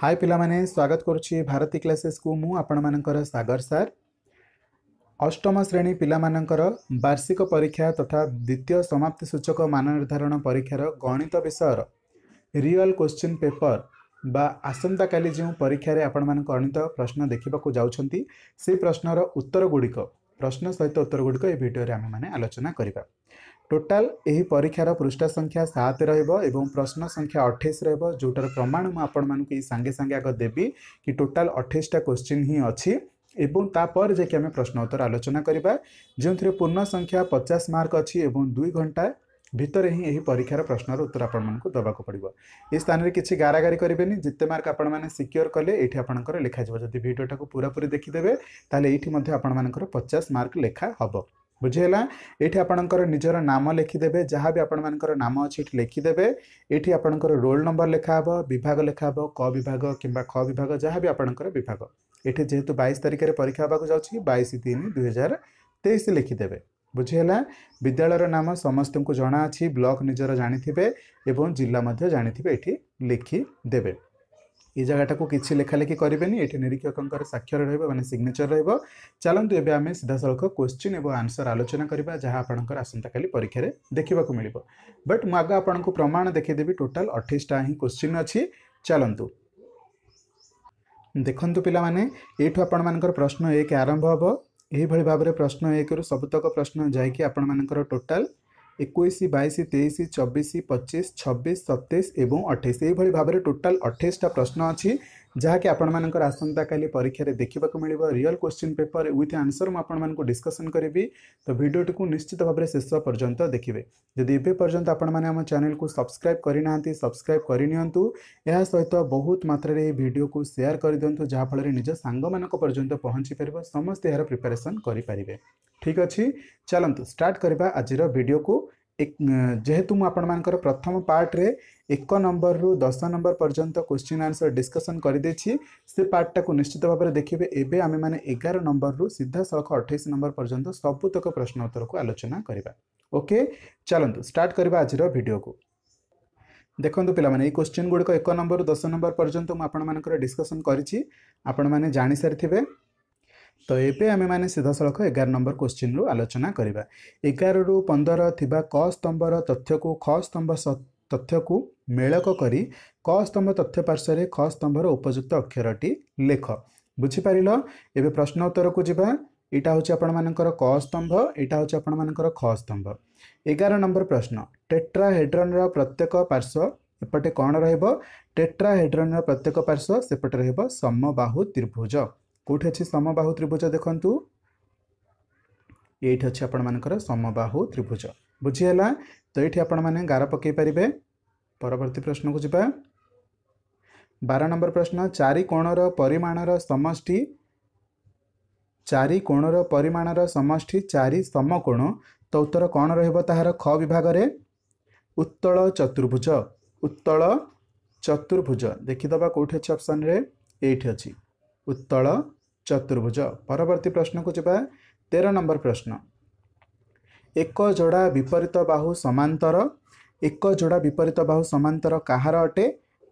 high ପିଲାମାନେ ସ୍ୱାଗତ କରୁଛି ଭାରତୀ କ୍ଲାସେସ୍କୁ ମୁଁ ଆପଣମାନଙ୍କର ସାଗର ସାର୍ ଅଷ୍ଟମ ଶ୍ରେଣୀ ପିଲାମାନଙ୍କର ବାର୍ଷିକ ପରୀକ୍ଷା ତଥା ଦ୍ୱିତୀୟ ସମାପ୍ତି ସୂଚକ ମାନ ନିର୍ଦ୍ଧାରଣ ପରୀକ୍ଷାର ଗଣିତ ବିଷୟର ରିଅଲ୍ କ୍ୱେଶ୍ଚିନ୍ ପେପର ବା ଆସନ୍ତାକାଲି ଯେଉଁ ପରୀକ୍ଷାରେ ଆପଣମାନେ ଗଣିତ ପ୍ରଶ୍ନ ଦେଖିବାକୁ ଯାଉଛନ୍ତି ସେହି ପ୍ରଶ୍ନର ଉତ୍ତରଗୁଡ଼ିକ ପ୍ରଶ୍ନ ସହିତ ଉତ୍ତରଗୁଡ଼ିକ ଏହି ଭିଡ଼ିଓରେ ଆମେମାନେ ଆଲୋଚନା କରିବା ଟୋଟାଲ ଏହି ପରୀକ୍ଷାର ପୃଷ୍ଠା ସଂଖ୍ୟା ସାତ ରହିବ ଏବଂ ପ୍ରଶ୍ନ ସଂଖ୍ୟା ଅଠେଇଶ ରହିବ ଯେଉଁଟାର ପ୍ରମାଣ ମୁଁ ଆପଣମାନଙ୍କୁ ଏଇ ସାଙ୍ଗେ ସାଙ୍ଗେ ଆଗ ଦେବି କି ଟୋଟାଲ ଅଠେଇଶଟା କୋଶ୍ଚିନ୍ ହିଁ ଅଛି এবং তাপরে যাকে আমি প্রশ্ন উত্তর আলোচনা করা যে পূর্ণ সংখ্যা পচাশ মার্ক অছি এবং দুই ঘন্টা ভিতরে হি এই পরীক্ষার প্রশ্নর উত্তর আপনার দেওয়া পড়ব এই স্থানের কিছু গারাগারি করবেনি যেতে মার্ক আপনার সিকিওর কলে এইটি আপনার লেখা যাব যদি ভিডিওটা পুরাপুরি দেখিদেবে তাহলে এইটি আপনার পচাশ মার্ক লেখা হব ବୁଝିହେଲା ଏଠି ଆପଣଙ୍କର ନିଜର ନାମ ଲେଖିଦେବେ ଯାହା ବି ଆପଣମାନଙ୍କର ନାମ ଅଛି ଏଠି ଲେଖିଦେବେ ଏଠି ଆପଣଙ୍କର ରୋଲ୍ ନମ୍ବର ଲେଖାହେବ ବିଭାଗ ଲେଖାହେବ କ ବିଭାଗ କିମ୍ବା ଖ ବିଭାଗ ଯାହା ବି ଆପଣଙ୍କର ବିଭାଗ ଏଠି ଯେହେତୁ ବାଇଶ ତାରିଖରେ ପରୀକ୍ଷା ହେବାକୁ ଯାଉଛି ବାଇଶ ତିନି ଦୁଇହଜାର ତେଇଶ ଲେଖିଦେବେ ବୁଝିହେଲା ବିଦ୍ୟାଳୟର ନାମ ସମସ୍ତଙ୍କୁ ଜଣାଅଛି ବ୍ଲକ୍ ନିଜର ଜାଣିଥିବେ ଏବଂ ଜିଲ୍ଲା ମଧ୍ୟ ଜାଣିଥିବେ ଏଠି ଲେଖିଦେବେ ये जगह टाक किसी लेखालेखी करें निरीक्षक साक्षर रहा सिग्नेचर रोक चलत आम सीधा सड़क क्वेश्चन और आंसर आलोचना करने जहाँ आपंता का परीक्षा देखा मिल बट मुग आप प्रमाण देखेदेवि टोटाल अठाईसटा ही क्वेश्चन अच्छी चलतु देखु पाने आपर प्रश्न एक आरंभ हम यही भाव प्रश्न एक रु सबुतक प्रश्न जाकि आपण मानक टोटाल 21 22 23 24 25 26 27 एवं 28 এই ভাবে ভাবে টোটাল 28 টা প্রশ্ন আছে जहाँकि आपर आसंता का परीक्षा देखा मिल real question paper with answer मुझक डिस्कसन करी तो भिडियोट निश्चित भाव में शेष पर्यटन देखिए जदि एपर्यंत चेल को सब्सक्राइब करना सब्सक्राइब करनी सहित बहुत मात्रा भिडियो को सेयार कर दिंतु जहाँफल निज सांग पर्यटन पहुँची पार समस्त यार प्रिपेरेसन करें ठीक अच्छे चलत स्टार्ट करवा आज भिडियो को যেহেতু মু আপনার প্রথম পার্টরে এক নম্বর রু দশ নম্বর পর্যন্ত কোশ্চিন আনসর ডিসকসন করেদেছি সে পার্টটা নিশ্চিত ভাবে দেখবে এবে আমি মানে এগার নম্বর রু সিধাসলখ অঠাইশ নম্বর পর্যন্ত সবুতক প্রশ্ন উত্তরক আলোচনা করা ওকে চলতু স্টার্ট করা আজর ভিডিওকে ଦେଖନ୍ତୁ ପିଲାମାନେ ଏଇ କୋଶ୍ଚିନ୍ ଗୁଡ଼ିକ ଏକ ନମ୍ବରରୁ ଦଶ ନମ୍ବର ପର୍ଯ୍ୟନ୍ତ ମୁଁ ଆପଣମାନଙ୍କର ଡିସ୍କସନ୍ କରିଛି ଆପଣମାନେ ଜାଣିସାରିଥିବେ ତ ଏବେ ଆମେମାନେ ସିଧାସଳଖ ଏଗାର ନମ୍ବର କ୍ୱେଶ୍ଚିନ୍ରୁ ଆଲୋଚନା କରିବା ଏଗାରରୁ ପନ୍ଦର ଥିବା କ ସ୍ତମ୍ଭର ତଥ୍ୟକୁ ଖ ସ୍ତମ୍ଭ ତଥ୍ୟକୁ ମେଳକ କରି କ ସ୍ତମ୍ଭ ତଥ୍ୟ ପାର୍ଶ୍ୱରେ ଖ ସ୍ତମ୍ଭର ଉପଯୁକ୍ତ ଅକ୍ଷରଟି ଲେଖ ବୁଝିପାରିଲ ଏବେ ପ୍ରଶ୍ନ ଉତ୍ତରକୁ ଯିବା ଏଇଟା ହେଉଛି ଆପଣମାନଙ୍କର କ ସ୍ତମ୍ଭ ଏଇଟା ହେଉଛି ଆପଣମାନଙ୍କର ଖ ସ୍ତମ୍ଭ ଏଗାର ନମ୍ବର ପ୍ରଶ୍ନ ଟେଟ୍ରାହେଡ୍ରନ୍ର ପ୍ରତ୍ୟେକ ପାର୍ଶ୍ୱ ଏପଟେ କ'ଣ ରହିବ ଟେଟ୍ରାହେଡ୍ରନ୍ର ପ୍ରତ୍ୟେକ ପାର୍ଶ୍ୱ ସେପଟେ ରହିବ ସମବାହୁ ତ୍ରିଭୁଜ କେଉଁଠି ଅଛି ସମବାହୁ ତ୍ରିଭୁଜ ଦେଖନ୍ତୁ ଏଇଠି ଅଛି ଆପଣମାନଙ୍କର ସମବାହୁ ତ୍ରିଭୁଜ ବୁଝିହେଲା ତ ଏଇଠି ଆପଣମାନେ ଗାର ପକାଇ ପାରିବେ ପରବର୍ତ୍ତୀ ପ୍ରଶ୍ନକୁ ଯିବା ବାର ନମ୍ବର ପ୍ରଶ୍ନ ଚାରି କୋଣର ପରିମାଣର ସମଷ୍ଟି ଚାରି କୋଣର ପରିମାଣର ସମଷ୍ଟି ଚାରି ସମକୋଣ ତ ଉତ୍ତର କ'ଣ ରହିବ ତାହାର ଖ ବିଭାଗରେ ଉତ୍ତଳ ଚତୁର୍ଭୁଜ ଉତ୍ତଳ ଚତୁର୍ଭୁଜ ଦେଖିଦେବା କେଉଁଠି ଅଛି ଅପସନ୍ରେ ଏଇଠି ଅଛି ଉତ୍ତଳ चतुर्भुज परवर्ती प्रश्न को जाए तेरह नंबर प्रश्न एक जोड़ा विपरीत बाहु समांतर एक जोड़ा विपरीत बाहु समांतर କାହାର ଅଟେ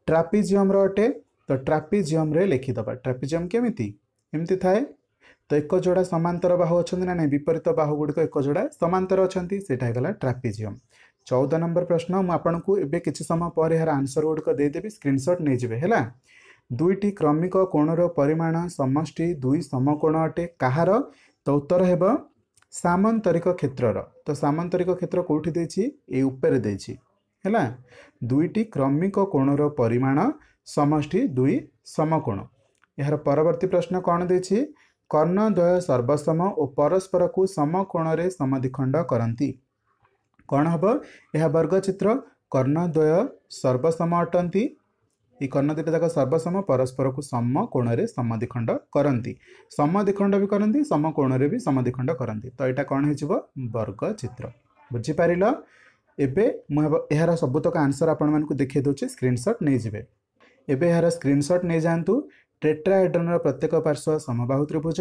ଟ୍ରାପିଜିୟମର ଅଟେ ତ ଟ୍ରାପିଜିୟମରେ ଲେଖିଦେବା ଟ୍ରାପିଜିୟମ କେମିତି ଏମିତି ଥାଏ ତ ଏକ ଯୋଡ଼ା ସମାନ୍ତର ବାହୁ ଅଛନ୍ତି ନା ନାହିଁ ବିପରୀତ ବାହୁ ଗୁଡ଼ିକ ଏକ ଯୋଡ଼ା ସମାନ୍ତର ଅଛନ୍ତି ସେଇଟା ହେଇଗଲା ଟ୍ରାପିଜିୟମ ଚଉଦ ନମ୍ବର ପ୍ରଶ୍ନ ମୁଁ ଆପଣଙ୍କୁ ଏବେ କିଛି ସମୟ ପରେ ଏହାର ଆନ୍ସର ଗୁଡ଼ିକ ଦେଇଦେବି ସ୍କ୍ରିନଶଟ୍ ନେଇଯିବେ ହେଲା ଦୁଇଟି କ୍ରମିକ କୋଣର ପରିମାଣ ସମଷ୍ଟି ଦୁଇ ସମକୋଣ ଅଟେ କାହାର ତ ଉତ୍ତର ହେବ ସାମନ୍ତରିକ କ୍ଷେତ୍ରର ତ ସାମନ୍ତରିକ କ୍ଷେତ୍ର କେଉଁଠି ଦେଇଛି ଏଇ ଉପରେ ଦେଇଛି ହେଲା ଦୁଇଟି କ୍ରମିକ କୋଣର ପରିମାଣ ସମଷ୍ଟି ଦୁଇ ସମକୋଣ ଏହାର ପରବର୍ତ୍ତୀ ପ୍ରଶ୍ନ କ'ଣ ଦେଇଛି କର୍ଣ୍ଣଦ୍ୱୟ ସର୍ବସମ ଓ ପରସ୍ପରକୁ ସମକୋଣରେ ସମଧିଖଣ୍ଡ କରନ୍ତି କ'ଣ ହେବ ଏହା ବର୍ଗଚିତ୍ର କର୍ଣ୍ଣଦ୍ୱୟ ସର୍ବସମ ଅଟନ୍ତି ଏଇ କର୍ଣ୍ଣ ଦୁଇଟା ଯାକ ସର୍ବସମ ପରସ୍ପରକୁ ସମ କୋଣରେ ସମାଧି ଖଣ୍ଡ କରନ୍ତି ସମାଧି ଖଣ୍ଡ ବି କରନ୍ତି ସମ କୋଣରେ ବି ସମାଧି ଖଣ୍ଡ କରନ୍ତି ତ ଏଇଟା କ'ଣ ହେଇଯିବ ବର୍ଗ ଚିତ୍ର ବୁଝିପାରିଲ ଏବେ ମୁଁ ହେବ ଏହାର ସବୁତକ ଆନ୍ସର ଆପଣମାନଙ୍କୁ ଦେଖାଇ ଦେଉଛି ସ୍କ୍ରିନ୍ସଟ୍ ନେଇଯିବେ ଏବେ ଏହାର ସ୍କ୍ରିନ୍ସଟ୍ ନେଇଯାଆନ୍ତୁ ଟ୍ରେଟ୍ରା ଟ୍ରେଟ୍ରାହେଡ୍ରନର ପ୍ରତ୍ୟେକ ପାର୍ଶ୍ୱ ସମବାହୁ ତ୍ରିଭୁଜ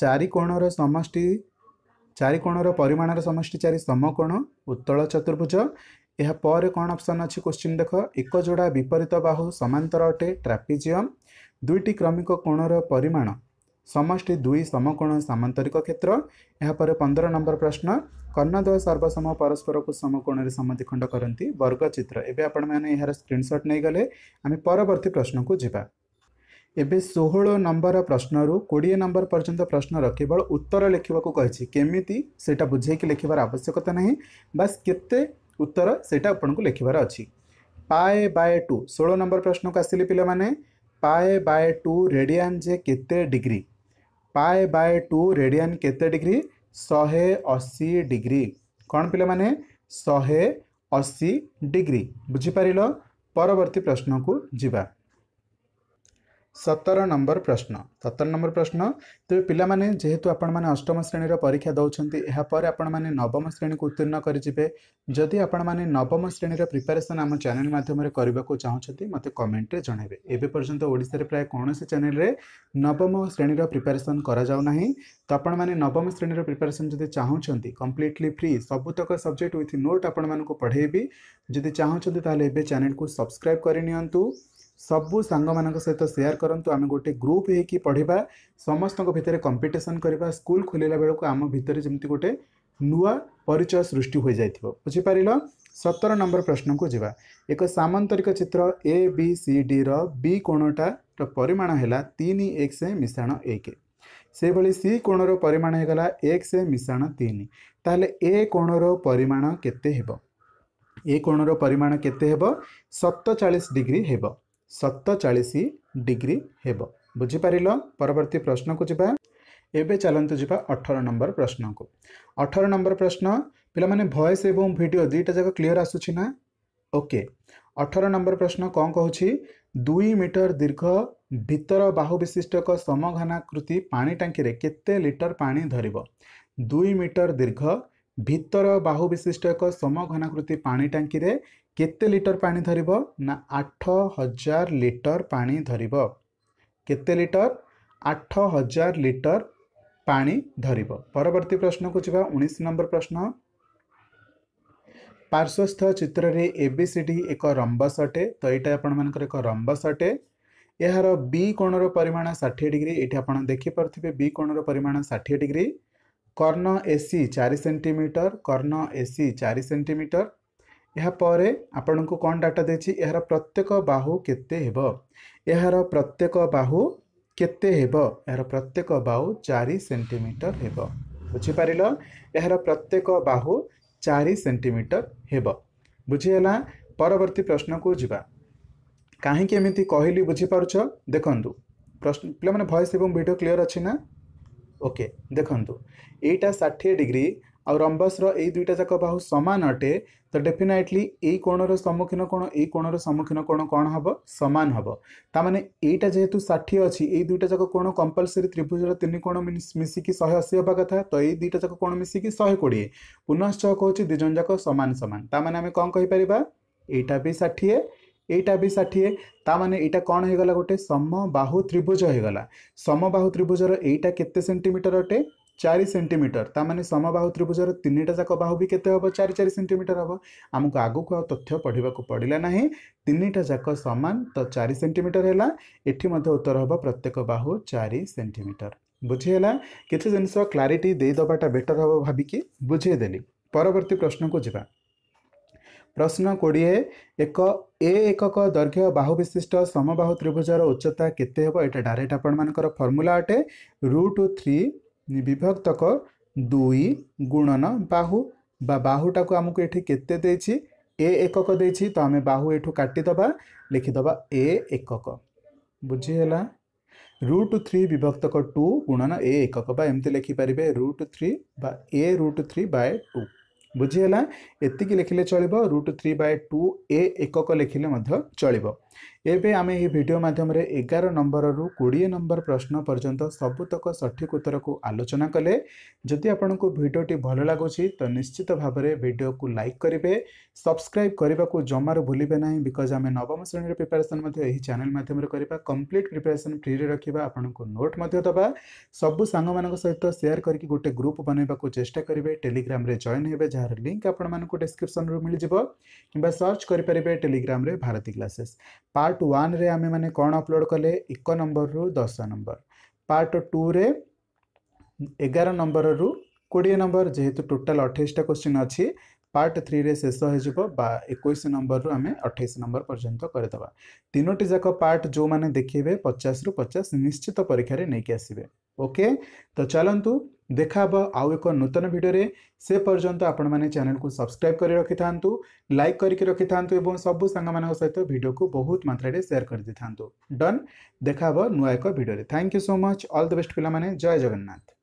ଚାରିକୋଣର ସମଷ୍ଟି ଚାରିକୋଣର ପରିମାଣର ସମଷ୍ଟି ଚାରି ସମକୋଣ ଉତ୍ତଳ ଚତୁର୍ଭୁଜ ଏହାପରେ କ'ଣ ଅପସନ୍ ଅଛି କୋଶ୍ଚିନ୍ ଦେଖ ଏକ ଯୋଡ଼ା ବିପରୀତ ବାହୁ ସମାନ୍ତର ଅଟେ ଟ୍ରାପିଜିୟମ୍ ଦୁଇଟି କ୍ରମିକ କୋଣର ପରିମାଣ ସମଷ୍ଟି ଦୁଇ ସମକୋଣ ସାମାନ୍ତରିକ କ୍ଷେତ୍ର ଏହାପରେ ପନ୍ଦର ନମ୍ବର ପ୍ରଶ୍ନ କର୍ଣ୍ଣଦ୍ୱୟ ସର୍ବସମ ପରସ୍ପରକୁ ସମକୋଣରେ ସମତିଖଣ୍ଡ କରନ୍ତି ବର୍ଗଚିତ୍ର ଏବେ ଆପଣମାନେ ଏହାର ସ୍କ୍ରିନ୍ସଟ୍ ନେଇଗଲେ ଆମେ ପରବର୍ତ୍ତୀ ପ୍ରଶ୍ନକୁ ଯିବା ଏବେ ଷୋହଳ ନମ୍ବର ପ୍ରଶ୍ନରୁ କୋଡ଼ିଏ ନମ୍ବର ପର୍ଯ୍ୟନ୍ତ ପ୍ରଶ୍ନର କେବଳ ଉତ୍ତର ଲେଖିବାକୁ କହିଛି କେମିତି ସେଇଟା ବୁଝେଇକି ଲେଖିବାର ଆବଶ୍ୟକତା ନାହିଁ ବାସ୍ କେତେ ଉତ୍ତର ସେଇଟା ଆପଣଙ୍କୁ ଲେଖିବାର ଅଛି ପାଏ ବାଏ ଟୁ ଷୋହଳ ନମ୍ବର ପ୍ରଶ୍ନକୁ ଆସିଲେ ପିଲାମାନେ ପାଏ ବାଏ ଟୁ ରେଡ଼ିଆନ୍ ଯେ କେତେ ଡିଗ୍ରୀ ପାଏ ବାଏ ଟୁ ରେଡ଼ିଆନ୍ କେତେ ଡିଗ୍ରୀ ଶହେ ଅଶୀ ଡିଗ୍ରୀ କ'ଣ ପିଲାମାନେ ଶହେ ଅଶୀ ଡିଗ୍ରୀ ବୁଝିପାରିଲ ପରବର୍ତ୍ତୀ ପ୍ରଶ୍ନକୁ ଯିବା सतर नंबर प्रश्न सतर नंबर प्रश्न तेज पाने जेहेतु आपने अष्टम श्रेणी परीक्षा दौरान आपण मैंने नवम श्रेणी को उत्तीर्ण करेंगे जदि आप नवम श्रेणी प्रिपेरेसन आम चेल मध्यम करने को चाहूँ मत कमेन्ट्रे जन एबंत ओडे प्राय कौन चेल नवम श्रेणी प्रिपेरेसन करना नवम श्रेणी प्रिपेरेसन जब चाहते कम्प्लीटली फ्री सबुतक सब्जेक्ट विथ नोट आपण पढ़े जी चाहते तेल चेल्क सब्सक्राइब करनी ସବୁ ସାଙ୍ଗମାନଙ୍କ ସହିତ ସେୟାର କରନ୍ତୁ ଆମେ ଗୋଟେ ଗ୍ରୁପ୍ ହେଇକି ପଢ଼ିବା ସମସ୍ତଙ୍କ ଭିତରେ କମ୍ପିଟିସନ୍ କରିବା ସ୍କୁଲ ଖୋଲିଲା ବେଳକୁ ଆମ ଭିତରେ ଯେମିତି ଗୋଟେ ନୂଆ ପରିଚୟ ସୃଷ୍ଟି ହୋଇଯାଇଥିବ ବୁଝିପାରିଲ ସତର ନମ୍ବର ପ୍ରଶ୍ନକୁ ଯିବା ଏକ ସାମନ୍ତରିକ ଚିତ୍ର ଏ ବି ସି ଡିର ବି କୋଣଟାର ପରିମାଣ ହେଲା ତିନି ଏକ୍ସ ମିଶାଣ ଏକ ସେହିଭଳି ସି କୋଣର ପରିମାଣ ହେଇଗଲା ଏକ୍ସ ମିଶାଣ ତିନି ତାହେଲେ ଏ କୋଣର ପରିମାଣ କେତେ ହେବ ଏ କୋଣର ପରିମାଣ କେତେ ହେବ ସତଚାଳିଶ ଡିଗ୍ରୀ ହେବ ସତଚାଳିଶ ଡିଗ୍ରୀ ହେବ ବୁଝିପାରିଲ ପରବର୍ତ୍ତୀ ପ୍ରଶ୍ନକୁ ଯିବା ଏବେ ଚାଲନ୍ତୁ ଯିବା ଅଠର ନମ୍ବର ପ୍ରଶ୍ନକୁ ଅଠର ନମ୍ବର ପ୍ରଶ୍ନ ପିଲାମାନେ ଭଏସ୍ ଏବଂ ଭିଡ଼ିଓ ଦୁଇଟା ଯାକ କ୍ଲିଅର୍ ଆସୁଛି ନା ଓକେ ଅଠର ନମ୍ବର ପ୍ରଶ୍ନ କ'ଣ କହୁଛି ଦୁଇ ମିଟର ଦୀର୍ଘ ଭିତର ବାହୁ ବିଶିଷ୍ଟ ଏକ ସମଘନାକୃତି ପାଣି ଟାଙ୍କିରେ କେତେ ଲିଟର ପାଣି ଧରିବ ଦୁଇ ମିଟର ଦୀର୍ଘ ଭିତର ବାହୁ ବିଶିଷ୍ଟ ଏକ ସମଘନାକୃତି ପାଣି ଟାଙ୍କିରେ କେତେ ଲିଟର ପାଣି ଧରିବ ନା ଆଠ ହଜାର ଲିଟର ପାଣି ଧରିବ କେତେ ଲିଟର ଆଠ ହଜାର ଲିଟର ପାଣି ଧରିବ ପରବର୍ତ୍ତୀ ପ୍ରଶ୍ନକୁ ଯିବା ଉଣେଇଶ ନମ୍ବର ପ୍ରଶ୍ନ ପାର୍ଶ୍ୱସ୍ଥ ଚିତ୍ରରେ ଏ ବି ସି ଡି ଏକ ରମ୍ବସ ଅଟେ ତ ଏଇଟା ଆପଣମାନଙ୍କର ଏକ ରମ୍ବସ ଅଟେ ଏହାର ବି କୋଣର ପରିମାଣ ଷାଠିଏ ଡିଗ୍ରୀ ଏଠି ଆପଣ ଦେଖିପାରୁଥିବେ ବି କୋଣର ପରିମାଣ ଷାଠିଏ ଡିଗ୍ରୀ କର୍ଣ୍ଣ ଏସି ଚାରି ସେଣ୍ଟିମିଟର କର୍ଣ୍ଣ ଏସି ଚାରି ସେଣ୍ଟିମିଟର ଏହାପରେ ଆପଣଙ୍କୁ କ'ଣ ଡାଟା ଦେଇଛି ଏହାର ପ୍ରତ୍ୟେକ ବାହୁ କେତେ ହେବ ଏହାର ପ୍ରତ୍ୟେକ ବାହୁ କେତେ ହେବ ଏହାର ପ୍ରତ୍ୟେକ ବାହୁ ଚାରି ସେଣ୍ଟିମିଟର ହେବ ବୁଝିପାରିଲ ଏହାର ପ୍ରତ୍ୟେକ ବାହୁ ଚାରି ସେଣ୍ଟିମିଟର ହେବ ବୁଝିହେଲା ପରବର୍ତ୍ତୀ ପ୍ରଶ୍ନକୁ ଯିବା କାହିଁକି ଏମିତି କହିଲି ବୁଝିପାରୁଛ ଦେଖନ୍ତୁ ପ୍ରଶ୍ନ ପିଲାମାନେ ଭଏସ୍ ଏବଂ ଭିଡ଼ିଓ କ୍ଲିଅର୍ ଅଛି ନା ଓକେ ଦେଖନ୍ତୁ ଏଇଟା ଷାଠିଏ ଡିଗ୍ରୀ ଆଉ ରମ୍ବସର ଏଇ ଦୁଇଟା ଯାକ ବାହୁ ସମାନ ଅଟେ ତ ଡେଫିନାଇଟଲି ଏଇ କୋଣର ସମ୍ମୁଖୀନ କୋଣ ଏଇ କୋଣର ସମ୍ମୁଖୀନ କୋଣ କ'ଣ ହେବ ସମାନ ହେବ ତାମାନେ ଏଇଟା ଯେହେତୁ ଷାଠିଏ ଅଛି ଏଇ ଦୁଇଟା ଯାକ କୋଣ କମ୍ପଲସରି ତ୍ରିଭୁଜର ତିନି କୋଣ ମିଶିକି ଶହେ ଅଶୀ ହେବା କଥା ତ ଏଇ ଦୁଇଟା ଯାକ କୋଣ ମିଶିକି ଶହେ କୋଡ଼ିଏ ପୁନଶ୍ଚ କହୁଛି ଦୁଇ ଜଣ ଯାକ ସମାନ ସମାନ ତାମାନେ ଆମେ କ'ଣ କହିପାରିବା ଏଇଟା ବି ଷାଠିଏ ଏଇଟା ବି ଷାଠିଏ ତାମାନେ ଏଇଟା କ'ଣ ହେଇଗଲା ଗୋଟେ ସମବାହୁ ତ୍ରିଭୁଜ ହେଇଗଲା ସମବାହୁ ତ୍ରିଭୁଜର ଏଇଟା କେତେ ସେଣ୍ଟିମିଟର ଅଟେ ଚାରି ସେଣ୍ଟିମିଟର ତା ମାନେ ସମବାହୁ ତ୍ରିଭୁଜର ତିନିଟା ଯାକ ବାହୁ ବି କେତେ ହେବ ଚାରି ଚାରି ସେଣ୍ଟିମିଟର ହେବ ଆମକୁ ଆଗକୁ ଆଉ ତଥ୍ୟ ପଢ଼ିବାକୁ ପଡ଼ିଲା ନାହିଁ ତିନିଟା ଯାକ ସମାନ ତ ଚାରି ସେଣ୍ଟିମିଟର ହେଲା ଏଠି ମଧ୍ୟ ଉତ୍ତର ହେବ ପ୍ରତ୍ୟେକ ବାହୁ ଚାରି ସେଣ୍ଟିମିଟର ବୁଝିହେଲା କିଛି ଜିନିଷ କ୍ଲାରିଟି ଦେଇଦେବାଟା ବେଟର ହେବ ଭାବିକି ବୁଝାଇଦେଲି ପରବର୍ତ୍ତୀ ପ୍ରଶ୍ନକୁ ଯିବା ପ୍ରଶ୍ନ କୋଡ଼ିଏ ଏକ ଏ ଏକକ ଦୈର୍ଘ୍ୟ ବାହୁ ବିଶିଷ୍ଟ ସମବାହୁ ତ୍ରିଭୁଜର ଉଚ୍ଚତା କେତେ ହେବ ଏଇଟା ଡାଇରେକ୍ଟ ଆପଣମାନଙ୍କର ଫର୍ମୁଲା ଅଟେ ରୁଟ୍ ଥ୍ରୀ ବିଭକ୍ତକ ଦୁଇ ଗୁଣନ ବାହୁ ବା ବାହୁଟାକୁ ଆମକୁ ଏଠି କେତେ ଦେଇଛି ଏ ଏକକ ଦେଇଛି ତ ଆମେ ବାହୁ ଏଠୁ କାଟିଦେବା ଲେଖିଦେବା ଏ ଏକକ ବୁଝିହେଲା ରୁଟ୍ ଥ୍ରୀ ବିଭକ୍ତକ ଟୁ ଗୁଣନ ଏ ଏକକ ବା ଏମିତି ଲେଖିପାରିବେ ରୁଟ୍ ଥ୍ରୀ ବା A root three by two ବୁଝିହେଲା ଏତିକି ଲେଖିଲେ ଚଳିବ root three by two A ଏକକ ଲେଖିଲେ ମଧ୍ୟ ଚଳିବ आमे ए माध्यम रे 11 नम्बर रु 20 नम्बर प्रश्न पर्यन्त सबुत सठिक को आलोचना कले को टी भलो लागो लागु त निश्चित को लाइक ल्याइक सब्सक्राइब करबा को जमार भुलिना नै बिकज आमे नवम श्रेणी रे र एही च्याने माध्यम रे करबा कम्प्लिट को नोट र दबा सबु सबै मान को सहित शेयर गरिक गोटे ग्रुप बनेबा को बनाइवाको चेष्टाक टेलिग्राम जयन जाँदा लिङ्क आपूर्म डिस्क्रिप्सन मिले किबा सर्च करि गरिपारे Telegram Bharati classes part one आम मैंने कौन अपलोड कले एक नंबर रु दस नंबर पार्ट टू रे एगार नंबर रु कोड़े नंबर जेहेतु टोटाल अठाईसटा क्वेश्चन अच्छी पार्ट थ्री रे शेष हो एक नंबर रु आम अठाई नंबर पर्यंत करदे तीनो जाक पार्ट जो मैंने देखे पचास रु पचास निश्चित परीक्षा नहींक आसवे ओके तो चलतु ଦେଖାହେବ ଆଉ ଏକ ନୂତନ ଭିଡ଼ିଓରେ ସେ ପର୍ଯ୍ୟନ୍ତ ଆପଣମାନେ ଚ୍ୟାନେଲକୁ ସବସ୍କ୍ରାଇବ୍ କରି ରଖିଥାନ୍ତୁ ଲାଇକ୍ କରିକି ରଖିଥାନ୍ତୁ ଏବଂ ସବୁ ସାଙ୍ଗମାନଙ୍କ ସହିତ ଭିଡ଼ିଓକୁ ବହୁତ ମାତ୍ରାରେ ସେୟାର କରିଦେଇଥାନ୍ତୁ ଡନ୍ ଦେଖାହେବ ନୂଆ ଏକ ଭିଡ଼ିଓରେ thank you so much all the best ପିଲାମାନେ ଜୟ ଜଗନ୍ନାଥ